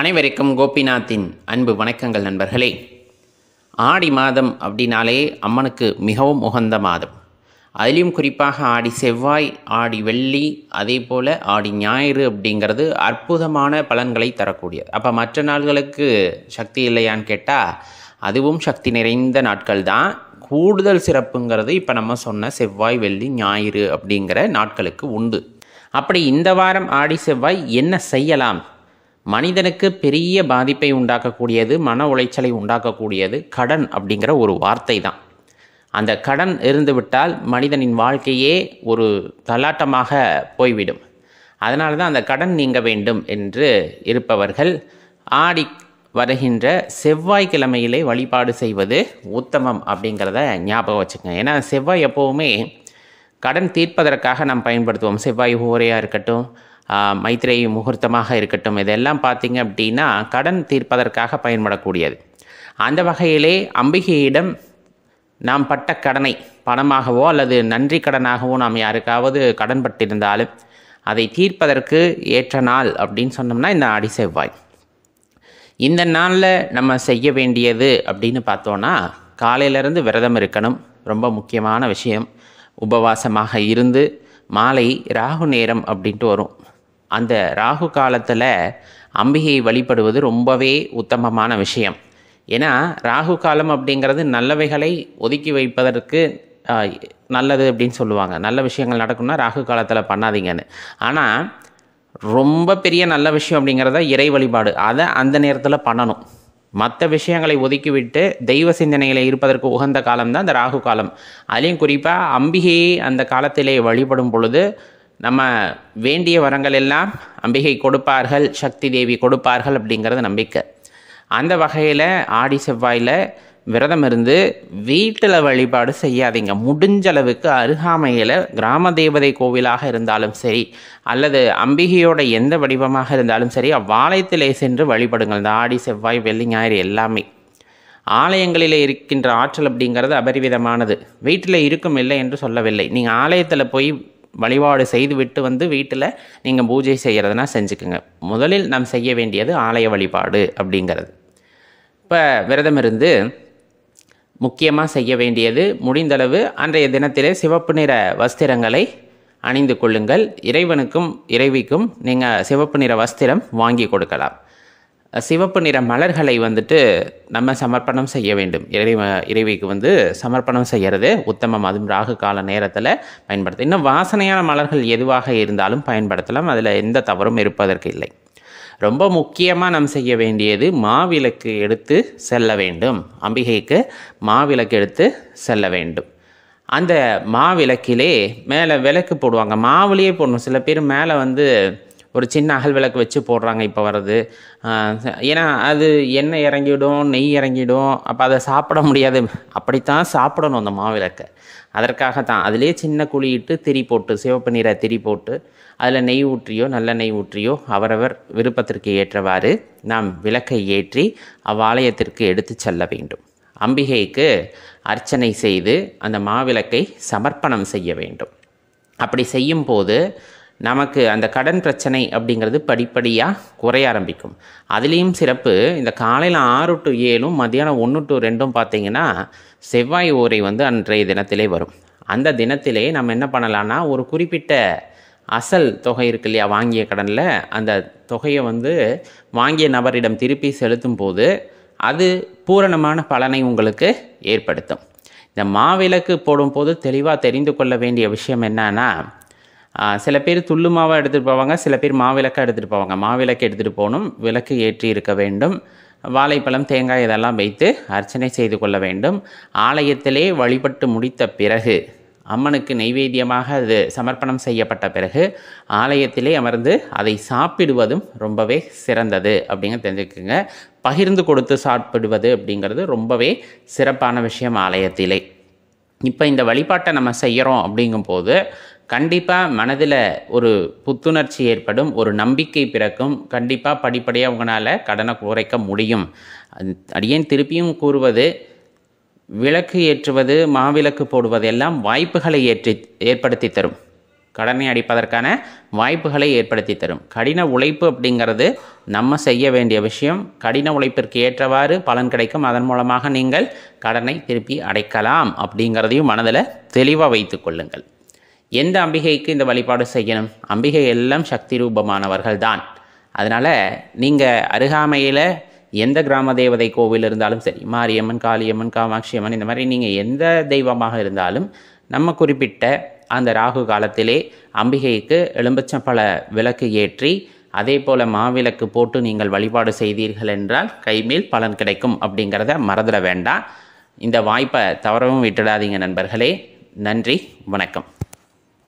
அனைவருக்கும் கோபிநாத்தின் அன்பு வணக்கங்கள் நண்பர்களே ஆடி மாதம் அப்படின்னாலே அம்மனுக்கு மிகவும் உகந்த மாதம் அதிலும் குறிப்பாக ஆடி செவ்வாய் ஆடி வெள்ளி அதே போல் ஆடி ஞாயிறு அப்படிங்கிறது அற்புதமான பலன்களை தரக்கூடியது அப்போ மற்ற நாள்களுக்கு சக்தி இல்லையான்னு கேட்டால் அதுவும் சக்தி நிறைந்த நாட்கள் தான் கூடுதல் சிறப்புங்கிறது இப்போ நம்ம சொன்ன செவ்வாய் வெள்ளி ஞாயிறு அப்படிங்கிற நாட்களுக்கு உண்டு அப்படி இந்த வாரம் ஆடி செவ்வாய் என்ன செய்யலாம் மனிதனுக்கு பெரிய பாதிப்பை உண்டாக்கக்கூடியது மன உளைச்சலை உண்டாக்கக்கூடியது கடன் அப்படிங்கிற ஒரு வார்த்தை தான் அந்த கடன் இருந்துவிட்டால் மனிதனின் வாழ்க்கையே ஒரு தலாட்டமாக போய்விடும் அதனால தான் அந்த கடன் நீங்க வேண்டும் என்று இருப்பவர்கள் ஆடி வருகின்ற செவ்வாய்க்கிழமையிலே வழிபாடு செய்வது உத்தமம் அப்படிங்கிறத ஞாபகம் வச்சுக்கங்க ஏன்னா செவ்வாய் எப்போவுமே கடன் தீர்ப்பதற்காக நாம் பயன்படுத்துவோம் செவ்வாய் ஓரையாக இருக்கட்டும் மைத்ரேயி முகூர்த்தமாக இருக்கட்டும் இதெல்லாம் பார்த்திங்க அப்படின்னா கடன் தீர்ப்பதற்காக பயன்படக்கூடியது அந்த வகையிலே அம்பிகையிடம் நாம் பட்ட கடனை பணமாகவோ அல்லது நன்றி கடனாகவோ நாம் யாருக்காவது கடன் பட்டிருந்தாலும் அதை தீர்ப்பதற்கு ஏற்ற நாள் அப்படின்னு சொன்னோம்னா இந்த ஆடி செவ்வாய் இந்த நாளில் நம்ம செய்ய வேண்டியது அப்படின்னு பார்த்தோன்னா காலையிலேருந்து விரதம் இருக்கணும் ரொம்ப முக்கியமான விஷயம் உபவாசமாக இருந்து மாலை ராகு நேரம் அப்படின்ட்டு வரும் அந்த ராகு காலத்தில் அம்பிகையை வழிபடுவது ரொம்பவே உத்தமமான விஷயம் ஏன்னா ராகு காலம் அப்படிங்கிறது நல்லவைகளை ஒதுக்கி வைப்பதற்கு நல்லது அப்படின்னு சொல்லுவாங்க நல்ல விஷயங்கள் நடக்கும்னா ராகு காலத்தில் பண்ணாதீங்கன்னு ஆனால் ரொம்ப பெரிய நல்ல விஷயம் அப்படிங்கிறத இறை வழிபாடு அதை அந்த நேரத்தில் பண்ணணும் மற்ற விஷயங்களை ஒதுக்கிவிட்டு தெய்வ சிந்தனையில் இருப்பதற்கு உகந்த காலம் தான் அந்த ராகு காலம் அதுலேயும் குறிப்பாக அம்பிகையை அந்த காலத்திலே வழிபடும் பொழுது நம்ம வேண்டிய வரங்கள் எல்லாம் அம்பிகை கொடுப்பார்கள் சக்தி தேவி கொடுப்பார்கள் அப்படிங்கிறது நம்பிக்கை அந்த வகையில் ஆடி செவ்வாயில் விரதம் இருந்து வீட்டில் வழிபாடு செய்யாதீங்க முடிஞ்ச அளவுக்கு அருகாமையில் கிராம தேவதை கோவிலாக இருந்தாலும் சரி அல்லது அம்பிகையோட எந்த வடிவமாக இருந்தாலும் சரி அவ்வாலயத்திலே சென்று வழிபடுங்கள் இந்த ஆடி செவ்வாய் வெள்ளி ஞாயிறு எல்லாமே ஆலயங்களில் இருக்கின்ற ஆற்றல் அப்படிங்கிறது அபரிவிதமானது வீட்டில் இருக்கும் இல்லை என்று சொல்லவில்லை நீங்கள் ஆலயத்தில் போய் வழிபாடு செய்துவிட்டு வந்து வீட்டில் நீங்கள் பூஜை செய்கிறதுனா செஞ்சுக்குங்க முதலில் நாம் செய்ய வேண்டியது ஆலய வழிபாடு அப்படிங்கிறது இப்போ விரதம் இருந்து முக்கியமாக செய்ய வேண்டியது முடிந்தளவு அன்றைய தினத்திலே சிவப்பு நிற வஸ்திரங்களை அணிந்து கொள்ளுங்கள் இறைவனுக்கும் இறைவிக்கும் நீங்கள் சிவப்பு நிற வஸ்திரம் வாங்கி கொடுக்கலாம் சிவப்பு நிற மலர்களை வந்துட்டு நம்ம சமர்ப்பணம் செய்ய வேண்டும் இறை இறைவிக்கு வந்து சமர்ப்பணம் செய்கிறது உத்தமம் அதுவும் ராகு கால நேரத்தில் பயன்படுத்த இன்னும் வாசனையான மலர்கள் எதுவாக இருந்தாலும் பயன்படுத்தலாம் அதில் எந்த தவறும் இருப்பதற்கு இல்லை ரொம்ப முக்கியமாக நாம் செய்ய வேண்டியது மாவிளக்கு எடுத்து செல்ல வேண்டும் அம்பிகைக்கு மாவிளக்கு எடுத்து செல்ல வேண்டும் அந்த மாவிளக்கிலே மேலே விளக்கு போடுவாங்க மாவுலேயே போடணும் சில பேர் மேலே வந்து ஒரு சின்ன அகல் விளக்கு வச்சு போடுறாங்க இப்போ வர்றது ஏன்னா அது எண்ணெய் இறங்கிவிடும் நெய் இறங்கிடும் அப்போ அதை சாப்பிட முடியாது அப்படித்தான் சாப்பிடணும் அந்த மாவிளக்கை அதற்காக தான் அதிலே சின்ன குழியிட்டு திரி போட்டு சிவப்பு நீரை திரி போட்டு அதில் நெய் ஊற்றியோ நல்ல நெய் ஊற்றியோ அவரவர் விருப்பத்திற்கு ஏற்றவாறு நாம் விளக்கை ஏற்றி அவ்வாலயத்திற்கு எடுத்து செல்ல வேண்டும் அம்பிகைக்கு அர்ச்சனை செய்து அந்த மாவிளக்கை சமர்ப்பணம் செய்ய வேண்டும் அப்படி செய்யும்போது நமக்கு அந்த கடன் பிரச்சனை அப்படிங்கிறது படிப்படியாக குறைய ஆரம்பிக்கும் அதுலேயும் சிறப்பு இந்த காலையில் ஆறு டு ஏழும் மதியானம் ஒன்று டு ரெண்டும் பார்த்திங்கன்னா செவ்வாய் ஓரை வந்து அன்றைய தினத்திலே வரும் அந்த தினத்திலே நம்ம என்ன பண்ணலான்னா ஒரு குறிப்பிட்ட அசல் தொகை இருக்கு இல்லையா வாங்கிய கடனில் அந்த தொகையை வந்து வாங்கிய நபரிடம் திருப்பி செலுத்தும் போது அது பூரணமான பலனை உங்களுக்கு ஏற்படுத்தும் இந்த மாவிளக்கு போடும்போது தெளிவாக தெரிந்து கொள்ள வேண்டிய விஷயம் என்னன்னா சில பேர் துள்ளு மாவை எடுத்துகிட்டு போவாங்க சில பேர் மாவிளக்காக எடுத்துகிட்டு போவாங்க மாவிளக்கு எடுத்துகிட்டு போகணும் விளக்கு ஏற்றி இருக்க வேண்டும் வாழைப்பழம் தேங்காய் இதெல்லாம் வைத்து அர்ச்சனை செய்து கொள்ள வேண்டும் ஆலயத்திலே வழிபட்டு முடித்த பிறகு அம்மனுக்கு நைவேத்தியமாக அது சமர்ப்பணம் செய்யப்பட்ட பிறகு ஆலயத்திலே அமர்ந்து அதை சாப்பிடுவதும் ரொம்பவே சிறந்தது அப்படிங்க தெரிஞ்சுக்கோங்க பகிர்ந்து கொடுத்து சாப்பிடுவது அப்படிங்கிறது ரொம்பவே சிறப்பான விஷயம் ஆலயத்திலே இப்போ இந்த வழிபாட்டை நம்ம செய்கிறோம் அப்படிங்கும்போது கண்டிப்பாக மனதில் ஒரு புத்துணர்ச்சி ஏற்படும் ஒரு நம்பிக்கை பிறக்கும் கண்டிப்பாக படிப்படியாக அவங்களால கடனை குறைக்க முடியும் அடியேன் திருப்பியும் கூறுவது விளக்கு ஏற்றுவது மாவிளக்கு போடுவது எல்லாம் வாய்ப்புகளை ஏற்றி ஏற்படுத்தி தரும் கடனை அடிப்பதற்கான வாய்ப்புகளை ஏற்படுத்தி தரும் கடின உழைப்பு அப்படிங்கிறது நம்ம செய்ய வேண்டிய விஷயம் கடின உழைப்பிற்கு ஏற்றவாறு பலன் கிடைக்கும் அதன் மூலமாக நீங்கள் கடனை திருப்பி அடைக்கலாம் அப்படிங்கிறதையும் மனதில் தெளிவாக வைத்து கொள்ளுங்கள் எந்த அம்பிகைக்கு இந்த வழிபாடு செய்யணும் அம்பிகை எல்லாம் சக்தி ரூபமானவர்கள் தான் அதனால் நீங்கள் அருகாமையில் எந்த கிராம தேவதை கோவில் இருந்தாலும் சரி மாரியம்மன் காளியம்மன் காமாட்சி அம்மன் இந்த மாதிரி நீங்கள் எந்த தெய்வமாக இருந்தாலும் நம்ம குறிப்பிட்ட அந்த ராகு காலத்திலே அம்பிகைக்கு எலும்பச்சம்பழ விளக்கு ஏற்றி அதே போல் மாவிளக்கு போட்டு நீங்கள் வழிபாடு செய்தீர்கள் என்றால் கைமேல் பலன் கிடைக்கும் அப்படிங்கிறத மறந்துட வேண்டாம் இந்த வாய்ப்பை தவறவும் விட்டுடாதீங்க நண்பர்களே நன்றி வணக்கம்